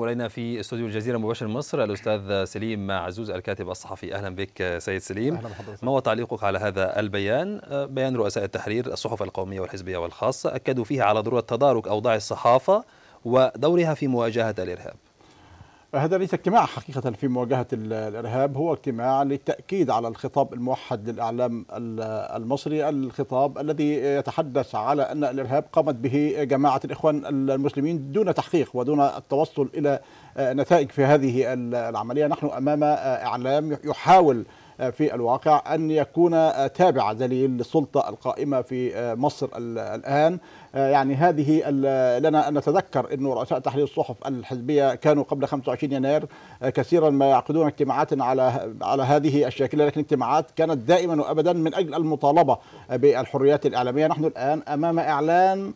ينضم الينا في استوديو الجزيره مباشر مصر الاستاذ سليم عزوز الكاتب الصحفي اهلا بك سيد سليم أهلا بحضرتك. ما هو تعليقك على هذا البيان آه، بيان رؤساء التحرير الصحف القوميه والحزبيه والخاصه اكدوا فيه على ضروره تدارك اوضاع الصحافه ودورها في مواجهه الارهاب هذا ليس اجتماع حقيقة في مواجهة الإرهاب هو اجتماع للتأكيد على الخطاب الموحد للإعلام المصري الخطاب الذي يتحدث على أن الإرهاب قامت به جماعة الإخوان المسلمين دون تحقيق ودون التوصل إلى نتائج في هذه العملية نحن أمام إعلام يحاول في الواقع أن يكون تابع دليل للسلطة القائمة في مصر الآن يعني هذه لنا أن نتذكر أن رؤساء تحرير الصحف الحزبية كانوا قبل 25 يناير كثيرا ما يعقدون اجتماعات على على هذه الشاكلة لكن اجتماعات كانت دائما وأبدا من أجل المطالبة بالحريات الإعلامية نحن الآن أمام إعلام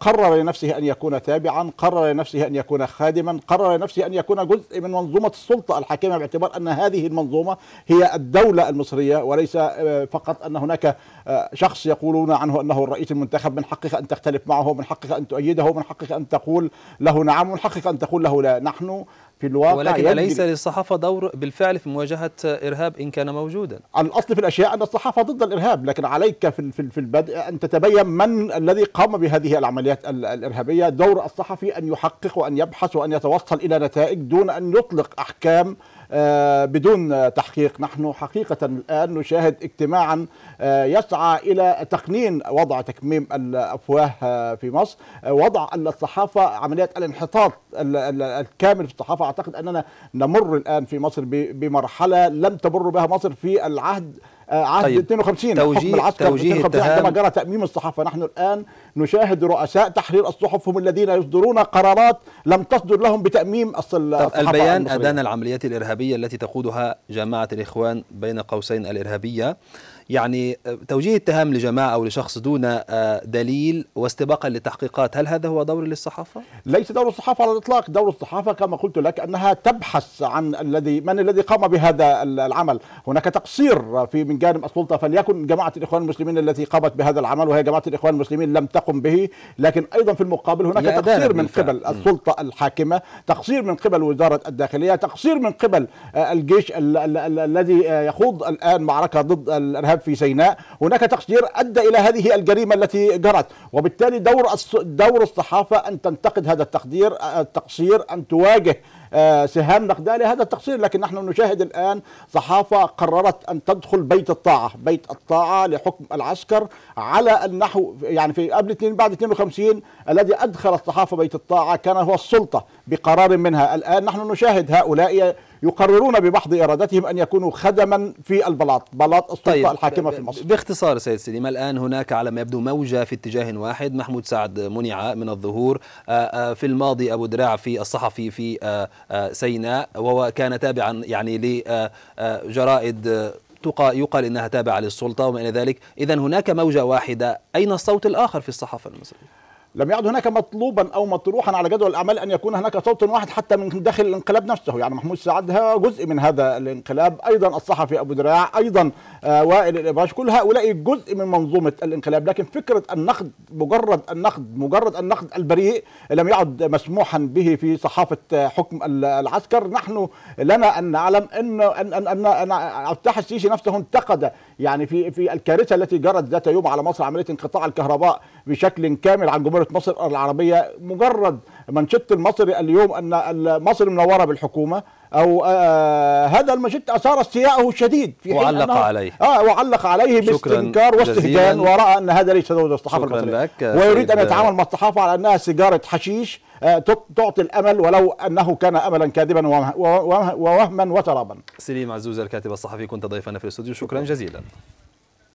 قرر لنفسه أن يكون تابعا قرر لنفسه أن يكون خادما قرر لنفسه أن يكون جزء من منظومة السلطة الحاكمة باعتبار أن هذه المنظومة هي الدولة الدولة المصرية وليس آه، فقط أن هناك آه، شخص يقولون عنه أنه الرئيس المنتخب من حقك أن تختلف معه من حقك أن تؤيده من حقك أن تقول له نعم من حقك أن تقول له لا نحن في الواقع ولكن أليس للصحافة دور بالفعل في مواجهة إرهاب إن كان موجودا الأصل في الأشياء أن الصحافة ضد الإرهاب لكن عليك في البدء أن تتبين من الذي قام بهذه العمليات الإرهابية دور الصحفي أن يحقق وأن يبحث وأن يتوصل إلى نتائج دون أن يطلق أحكام آه، بدون تحقيق نحن حقيقة الآن نشاهد اجتماعا آه، يسعى إلى تقنين وضع تكميم الأفواه آه، في مصر وضع الصحافة عمليات الانحطاط الكامل في الصحافة أعتقد أننا نمر الآن في مصر بمرحلة لم تمر بها مصر في العهد آه، عهد طيب 52 توجيه العسكر توجيه 52 عندما جرى تأميم الصحافة نحن الآن نشاهد رؤساء تحرير الصحف هم الذين يصدرون قرارات لم تصدر لهم بتأميم الصحافة البيان أدان العمليات الإرهابية التي تقودها جماعة الإخوان بين قوسين الإرهابية يعني آه، توجيه اتهام لجماعة أو لشخص دون آه، دليل واستباقا لتحقيقات هل هذا هو دور للصحافة؟ ليس دور الصحافة على الإطلاق دور الصحافة كما قلت لك أنها تبحث عن الذي من الذي قام بهذا العمل هناك تقصير في من جانب السلطة فليكن جماعة الإخوان المسلمين التي قامت بهذا العمل وهي جماعة الإخوان المسلمين لم تقم به لكن أيضا في المقابل هناك تقصير من قبل السلطة الحاكمة تقصير من قبل وزارة الداخلية تقصير من قبل آه، الجيش الذي يخوض الآن معركة ضد الإرهاب الارهاب في سيناء هناك تقصير ادى الى هذه الجريمه التي جرت وبالتالي دور دور الصحافه ان تنتقد هذا التقدير آه، التقصير ان تواجه آه، سهام نقدها لهذا التقصير لكن نحن نشاهد الآن صحافة قررت أن تدخل بيت الطاعة بيت الطاعة لحكم العسكر على النحو يعني في قبل اثنين بعد 52 الذي أدخل الصحافة بيت الطاعة كان هو السلطة بقرار منها الآن نحن نشاهد هؤلاء يقررون ببعض إرادتهم أن يكونوا خدما في البلاط بلاط السلطة طيب الحاكمة في مصر باختصار سيد سليم الآن هناك على ما يبدو موجة في اتجاه واحد محمود سعد منع من الظهور آه، آه، في الماضي أبو دراع في الصحفي في آه، سيناء وهو كان تابعا يعني لجرائد يقال انها تابعه للسلطه وما الى ذلك، اذا هناك موجه واحده، اين الصوت الاخر في الصحافه المصريه؟ لم يعد هناك مطلوبا او مطروحا على جدول الاعمال ان يكون هناك صوت واحد حتى من داخل الانقلاب نفسه يعني محمود سعد هو جزء من هذا الانقلاب ايضا الصحفي ابو دراع ايضا آه، وائل الابراج كل هؤلاء جزء من منظومه الانقلاب لكن فكره النقد مجرد النقد مجرد النقد البريء لم يعد مسموحا به في صحافه آه، حكم العسكر نحن لنا ان نعلم ان ان ان, أن, أن السيسي نفسه انتقد يعني في في الكارثه التي جرت ذات يوم على مصر عمليه انقطاع الكهرباء بشكل كامل عن جمهور دوله مصر العربيه مجرد منشط المصري اليوم ان مصر منوره بالحكومه او آه هذا المجد اثار استياءه الشديد في حين وعلق عليه اه وعلق عليه باستنكار واستهجان وراى ان هذا ليس زوج الصحافه المصريه ويريد ان يتعامل مع الصحافه على انها سيجاره حشيش آه تعطي الامل ولو انه كان املا كاذبا ووهما وترابا سليم عزوز الكاتب الصحفي كنت ضيفنا في الاستوديو شكرا جزيلا